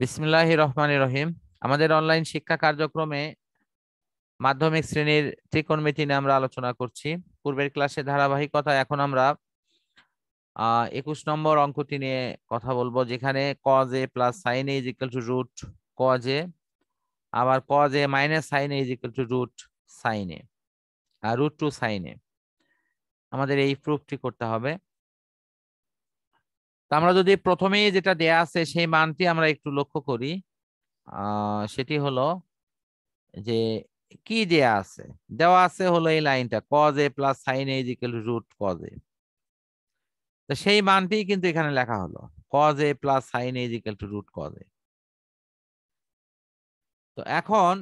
বিসমুল্লাহ রহমান রহিম আমাদের অনলাইন শিক্ষা কার্যক্রমে মাধ্যমিক শ্রেণীর ত্রিকোণমিতি নিয়ে আমরা আলোচনা করছি পূর্বের ক্লাসে ধারাবাহিকতা এখন আমরা একুশ নম্বর অঙ্কটি নিয়ে কথা বলবো যেখানে cos A plus sine A equal to root cos A আবার cos A minus sine A equal to root sine A আর রুট টু সাইন এ আমাদের এই প্রুফটি করতে হবে আমরা যদি প্রথমেই যেটা দেয়া আছে সেই মানটি আমরা একটু লক্ষ্য করি সেটি হলো যে কি দেয়া আছে দেওয়া আছে হলো এই লাইনটা cos A plus sine A equal root cos A তো সেই মানটি কিন্তু এখানে লেখা হলো cos A plus sine A equal to root cos A তো এখন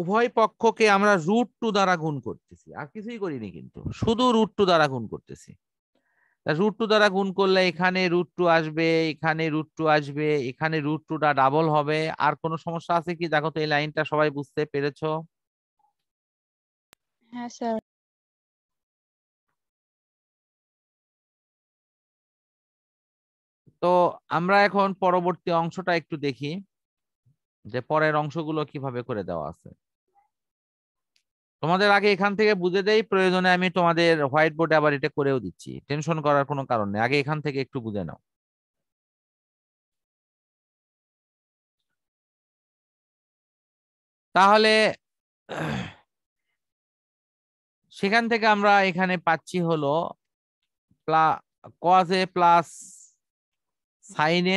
উভয় পক্ষকে আমরা রুট টু দ্বারা গুণ করতেছি আর কিছুই করিনি কিন্তু শুধু রুট টু দ্বারা গুণ করতেছি রুট টু দ্বারা গুণ করলে এখানে রুট টু আসবে এখানে রুট টু আসবে এখানে রুট টুটা ডাবল হবে আর কোনো সমস্যা আছে কি দেখো তো এই লাইনটা সবাই বুঝতে পেরেছ হ্যাঁ স্যার তো আমরা এখন পরবর্তী অংশটা একটু দেখি যে পরের অংশগুলো কিভাবে করে দেওয়া আছে তোমাদের আগে এখান থেকে বুঝে দেই প্রয়োজনে আমি তোমাদের হোয়াইট বোর্ডে আবার এটা করেও দিচ্ছি টেনশন করার কোনো কারণ নেই আগে এখান থেকে একটু বুঝে নাও তাহলে সেখান থেকে আমরা এখানে পাচ্ছি হলো কজে প্লাস সাইনে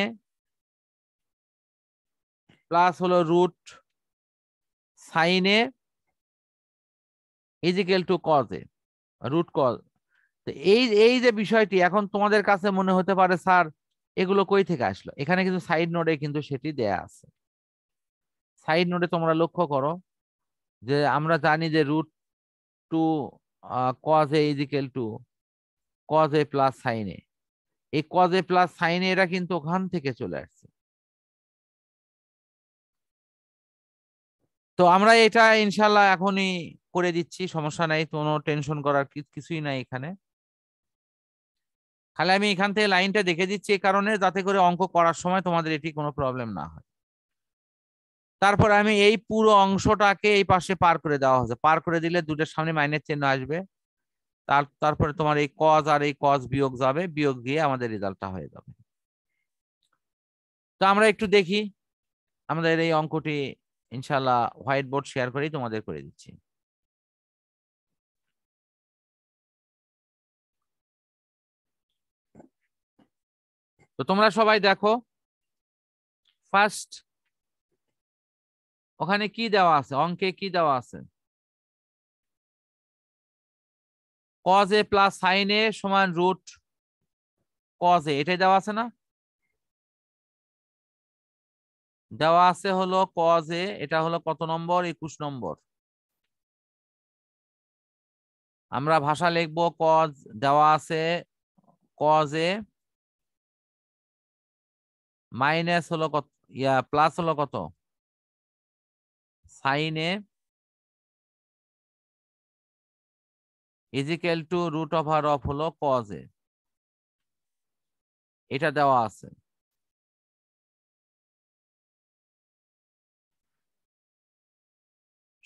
প্লাস হলো রুট সাইনে is equal to cos A root cos তো এই এই যে বিষয়টি এখন তোমাদের কাছে মনে হতে পারে স্যার এগুলো কই থেকে আসলো এখানে কিন্তু সাইড নোডে কিন্তু সেটি দেয়া আছে সাইড নোডে তোমরা লক্ষ্য করো যে আমরা জানি যে root two cos A is equal to cos A plus sine A এই কজ এ প্লাস সাইন এরা কিন্তু ওখান থেকে চলে আসছে তো আমরা এটা ইনশাল্লাহ এখনই করে দিচ্ছি সমস্যা নাই কোনো টেনশন করার কিছুই নাই এখানে খালি আমি এখান থেকে লাইনটা দেখে দিচ্ছি এই কারণে যাতে করে অঙ্ক করার সময় তোমাদের এটি কোনো প্রবলেম না হয় তারপর আমি এই পুরো অংশটাকে এই পাশে পার করে দেওয়া হয়েছে পার করে দিলে দুটোর সামনে মাইনের চিহ্ন আসবে তার তারপরে তোমার এই কজ আর এই কজ বিয়োগ যাবে বিয়োগ দিয়ে আমাদের রেজাল্টটা হয়ে যাবে তো আমরা একটু দেখি আমাদের এই অঙ্কটি ইনশাল্লাহ হোয়াইট বোর্ড শেয়ার করেই তোমাদের করে দিচ্ছি তো তোমরা সবাই দেখো ফার্স্ট ওখানে কি দেওয়া আছে অঙ্কে কি দেওয়া আছে cos A plus sine A সমান রুট কজ এ এটাই দেওয়া আছে না দেওয়া আছে হলো কজ এ এটা হলো কত নম্বর একুশ নম্বর আমরা ভাষা লিখবো কজ দেওয়া আছে কজ এ মাইনাস হলো কত ইয়া প্লাস হলো কত sine A equal to root over of হলো কজে এ এটা দেওয়া আছে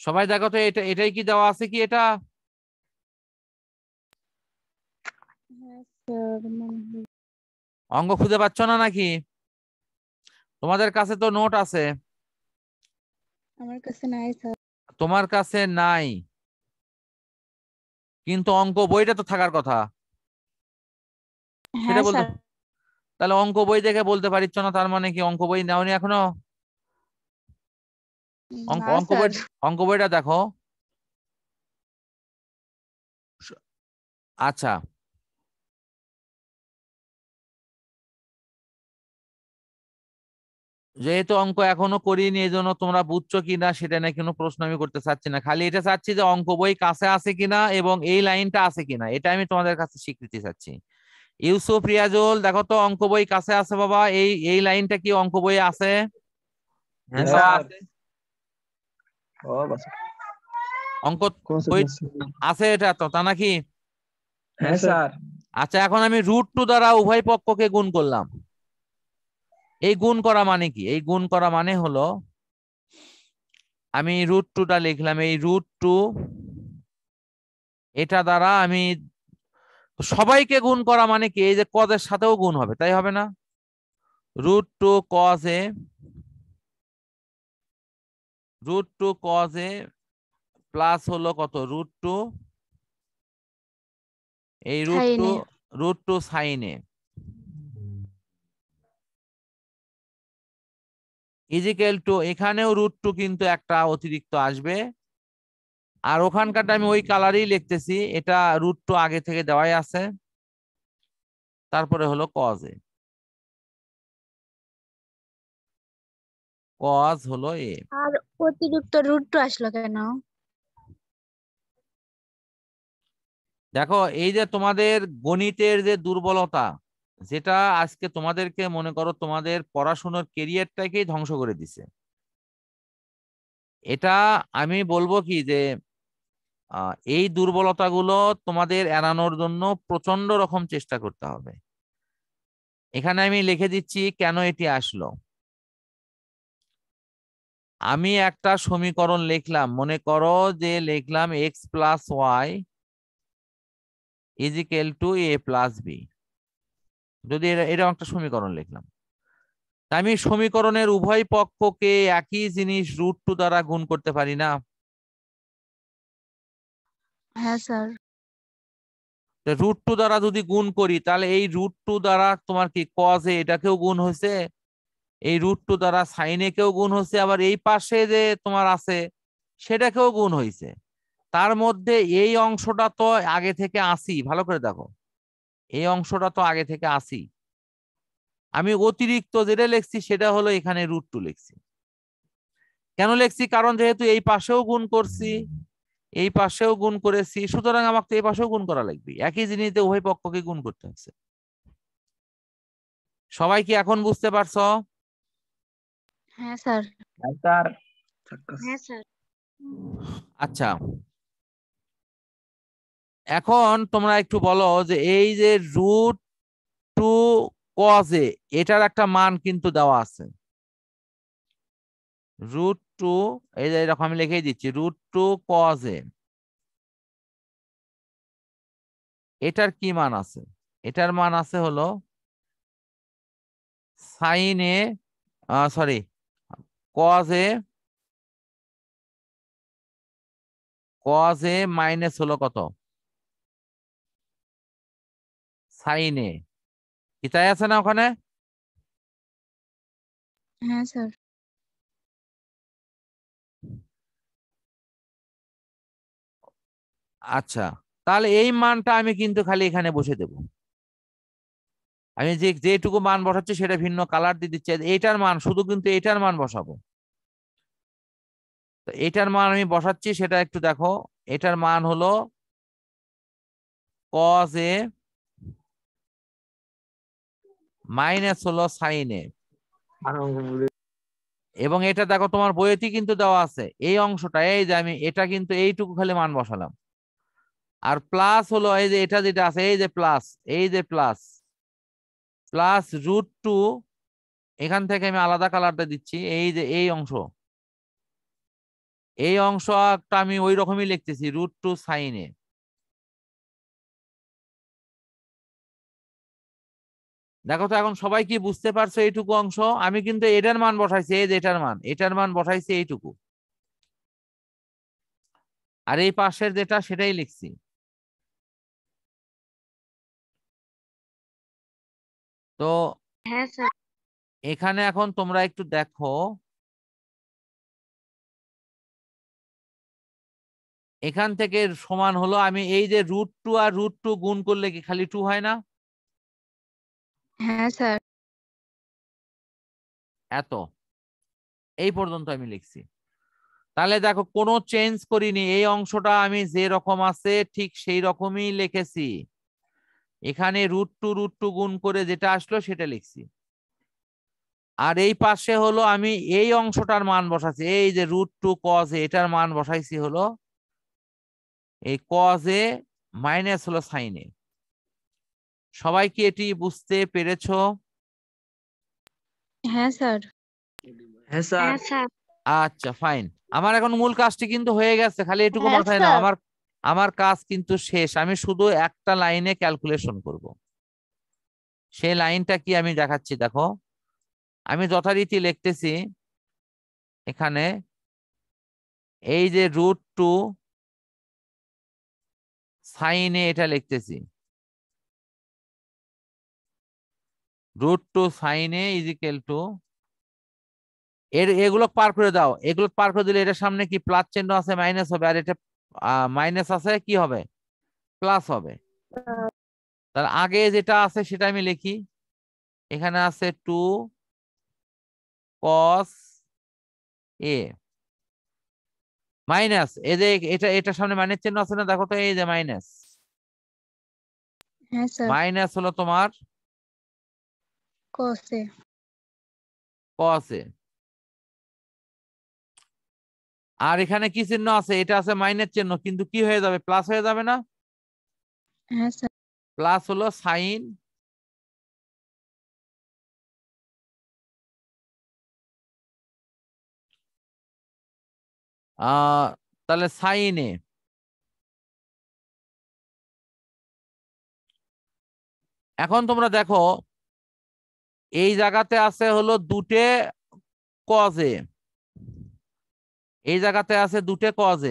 সবাই দেখো তো এটা এটাই কি দেওয়া আছে কি এটা মানে অঙ্গ খুঁজে পাচ্ছ না নাকি তোমাদের কাছে তো নোট আছে আমার কাছে নাই স্যার তোমার কাছে নাই কিন্তু অঙ্ক বইটা তো থাকার কথা হ্যাঁ সেটা বলতে তাহলে অঙ্ক বই দেখে বলতে পারিচ্ছ না তার মানে কি অঙ্ক বই নেওনি এখনো অঙ্ক বই অঙ্ক বইটা দেখো আচ্ছা যেহেতু অঙ্ক এখনো করিনি এই জন্য তোমরা বুঝছো কিনা সেটা নিয়ে কোনো প্রশ্ন আমি করতে চাচ্ছি না খালি এটা চাচ্ছি যে অঙ্ক বই কাছে আছে কিনা এবং এই লাইনটা আছে কিনা এটা আমি তোমাদের কাছে স্বীকৃতি চাচ্ছি ইউসুফ রিয়াজুল দেখো তো অঙ্ক বই কাছে আছে বাবা এই এই লাইনটা কি অঙ্ক বই আছে হ্যাঁ, অঙ্ক আছে এটা তো তা নাকি হ্যাঁ, আচ্ছা এখন আমি রুট টু দ্বারা উভয় পক্ষকে গুণ করলাম এই গুণ করা মানে কি এই গুণ করা মানে হলো আমি রুট টুটা লিখলাম এই রুট টু এটা দ্বারা আমি সবাইকে গুণ করা মানে কি এই যে কজের সাথেও গুণ হবে তাই হবে না root two cos A root two cos A plus হলো কত রুট টু এই root two root two sine A equal to এখানেও রুট টু কিন্তু একটা অতিরিক্ত আসবে আর ওখানকারটা আমি ওই কালারেই লিখতেছি এটা রুট টু আগে থেকে দেওয়াই আছে তারপরে হলো কজে কজ হলো এ আর অতিরিক্ত রুট টু আসলো কেন দেখো এই যে তোমাদের গণিতের যে দুর্বলতা যেটা আজকে তোমাদেরকে মনে করো তোমাদের পড়াশোনার কেরিয়ারটাকেই ধ্বংস করে দিছে এটা আমি বলবো কি যে এই দুর্বলতাগুলো তোমাদের এড়ানোর জন্য প্রচন্ড রকম চেষ্টা করতে হবে এখানে আমি লিখে দিচ্ছি কেন এটি আসলো আমি একটা সমীকরণ লিখলাম মনে করো যে লিখলাম X plus Y equal to A plus B যদি এরকম একটা সমীকরণ লিখলাম আমি সমীকরণের উভয় পক্ষকে একই জিনিস রুট টু দ্বারা গুণ করতে পারি না হ্যাঁ, রুট টু দ্বারা যদি গুণ করি তাহলে এই রুট টু দ্বারা তোমার কি কজে এটাকেও গুণ হয়েছে এই রুট টু দ্বারা সাইনে কেউ গুণ হয়েছে আবার এই পাশে যে তোমার আছে সেটাকেও গুণ হয়েছে তার মধ্যে এই অংশটা তো আগে থেকে আসি ভালো করে দেখো এই অংশটা তো আগে থেকে আসি আমি অতিরিক্ত যেটা লিখছি সেটা হলো এখানে রুট টু লিখছি কেন লিখছি কারণ যেহেতু এই পাশেও গুণ করছি এই পাশেও গুণ করেছি সুতরাং আমাকে তো এই পাশেও গুণ করা লাগবে একই জিনিসে উভয় পক্ষকে গুণ করতে হচ্ছে সবাই কি এখন বুঝতে পারছো হ্যাঁ, হ্যাঁ স্যার আচ্ছা এখন তোমরা একটু বলো যে এই যে রুট টু কজে এটার একটা মান কিন্তু দেওয়া আছে রুট টু এই যে এরকম আমি লিখে দিচ্ছি রুট টু কজে এটার কি মান আছে এটার মান আছে হলো সাইন এ সরি কজে কজে এ মাইনাস হলো কত সাইনে কিতাই আছে না ওখানে হ্যাঁ স্যার আচ্ছা তাহলে এই মানটা আমি কিন্তু খালি এখানে বসে দেব আমি যে যেটুকু মান বসাচ্ছি সেটা ভিন্ন কালার দিয়ে দিচ্ছি এইটার মান শুধু কিন্তু এটার মান বসাবো তো এটার মান আমি বসাচ্ছি সেটা একটু দেখো এটার মান হলো কজ এ মাইনাস হলো সাইন এ এবং এটা দেখো তোমার বইতে কিন্তু দেওয়া আছে এই অংশটা এই যে আমি এটা কিন্তু এইটুকু খালি মান বসালাম আর প্লাস হলো এই যে এটা যেটা আছে এই যে প্লাস এই যে প্লাস প্লাস রুট টু এখান থেকে আমি আলাদা কালারটা দিচ্ছি এই যে এই অংশ এই অংশটা আমি ওই রকমই লিখতেছি রুট টু সাইন এ দেখো তো এখন সবাই কি বুঝতে পারছো এইটুকু অংশ আমি কিন্তু এটার মান বসাইছি এই যে এটার মান এটার মান বসাইছি এইটুকু আর এই পাশের যেটা সেটাই লিখছি তো হ্যাঁ, এখানে এখন তোমরা একটু দেখো এখান থেকে সমান হলো আমি এই যে রুট টু আর রুট টু গুণ করলে কি খালি টু হয় না হ্যাঁ এত এই পর্যন্ত আমি লিখছি তাহলে দেখো কোনো চেঞ্জ করিনি এই অংশটা আমি যে রকম আছে ঠিক সেই রকমই লিখেছি এখানে রুট টু রুট টু গুণ করে যেটা আসলো সেটা লিখছি আর এই পাশে হলো আমি এই অংশটার মান বসাইছি এই যে রুট টু কজ এটার মান বসাইছি হলো এই কজে মাইনাস হলো সাইনে সবাই কি এটি বুঝতে পেরেছ হ্যাঁ, হ্যাঁ স্যার হ্যাঁ স্যার আচ্ছা ফাইন আমার এখন মূল কাজটি কিন্তু হয়ে গেছে খালি এটুকু হ্যাঁ, মাথায় না আমার আমার কাজ কিন্তু শেষ আমি শুধু একটা লাইনে ক্যালকুলেশন করব সেই লাইনটা কি আমি দেখাচ্ছি দেখো আমি যথারীতি লিখতেছি এখানে এই যে রুট টু সাইনে এটা লিখতেছি root two sine A is equal to এর এগুলো পার করে দাও এগুলো পার করে দিলে এটার সামনে কি প্লাস চিহ্ন আছে মাইনাস হবে আর এটা মাইনাস আছে কি হবে প্লাস হবে তার আগে যেটা আছে সেটা আমি লিখি এখানে আছে টু কস এ মাইনাস এই যে এটা এটার সামনে মাইনাস চিহ্ন আছে না দেখো তো এই যে মাইনাস হ্যাঁ, মাইনাস হলো তোমার ক আছে আর এখানে কি চিহ্ন আছে এটা আছে মাইনাস চিহ্ন কিন্তু কি হয়ে যাবে প্লাস হয়ে যাবে না হ্যাঁ, প্লাস হলো সাইন তাহলে সাইনে এখন তোমরা দেখো এই জায়গাতে আছে হলো দুটে কজে এই জায়গাতে আছে দুটে কজে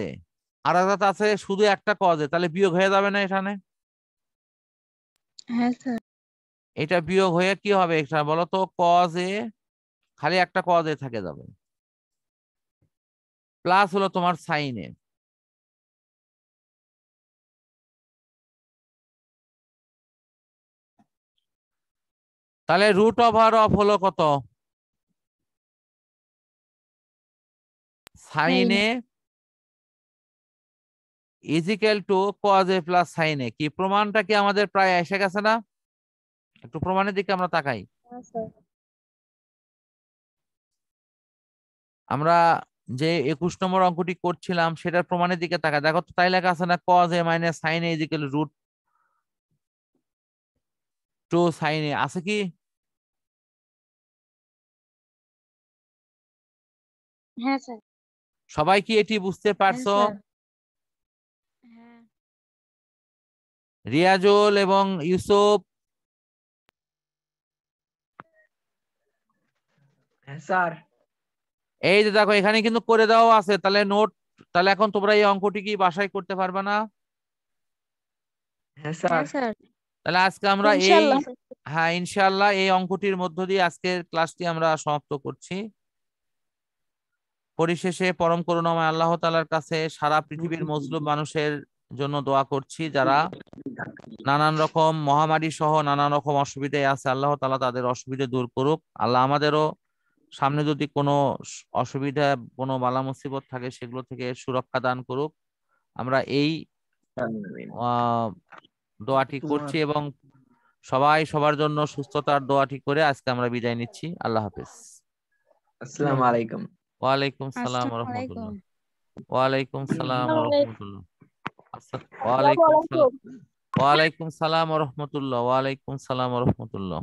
আর একটা আছে শুধু একটা কজে তাহলে বিয়োগ হয়ে যাবে না এখানে হ্যাঁ, এটা বিয়োগ হয়ে কি হবে এখানে বলো তো কজে খালি একটা কজে থাকে যাবে প্লাস হলো তোমার সাইনে তাহলে রুট ওভার অফ হলো কত সাইন এ ইজিক্যাল টু কজে এ প্লাস সাইন এ কি প্রমাণটা কি আমাদের প্রায় এসে গেছে না একটু প্রমাণের দিকে আমরা তাকাই আমরা যে একুশ নম্বর অঙ্কটি করছিলাম সেটার প্রমাণের দিকে তাকাই দেখো তো তাই লেখা আছে না cos A minus sine A equal root two sine A আছে কি হ্যাঁ সবাই কি এটি বুঝতে হ্যাঁ পারছো হ্যাঁ। রিয়াজুল এবং ইউসুফ এই যে দেখো এখানে কিন্তু করে দেওয়া আছে তাহলে নোট তাহলে এখন তোমরা এই অঙ্কটি কি বাসায় করতে পারবে না হ্যাঁ তাহলে আজকে আমরা এই হ্যাঁ ইনশাল্লাহ এই অঙ্কটির মধ্য দিয়ে আজকের ক্লাসটি আমরা সমাপ্ত করছি পরিশেষে পরম করুণাময় আল্লাহ তালার কাছে সারা পৃথিবীর মজলুম মানুষের জন্য দোয়া করছি যারা নানান রকম মহামারী সহ নানান রকম অসুবিধায় আছে আল্লাহ তালা তাদের অসুবিধা দূর করুক আল্লাহ আমাদেরও সামনে যদি কোনো অসুবিধা কোনো বালা মুসিবত থাকে সেগুলো থেকে সুরক্ষা দান করুক আমরা এই দোয়াটি করছি এবং সবাই সবার জন্য সুস্থতার দোয়াটি করে আজকে আমরা বিদায় নিচ্ছি আল্লাহ হাফিজ আসসালামু আলাইকুম আচ্ছা, ওয়ালাইকুম সালাম রহমতুল্লাহ ওয়ালাইকুম সালাম রহমতুল্লাহ ওয়ালাইকুম সালাম ওয়ালাইকুম সালাম রহমতুল্লাহ ওয়ালাইকুম সালাম রহমতুল্লাহ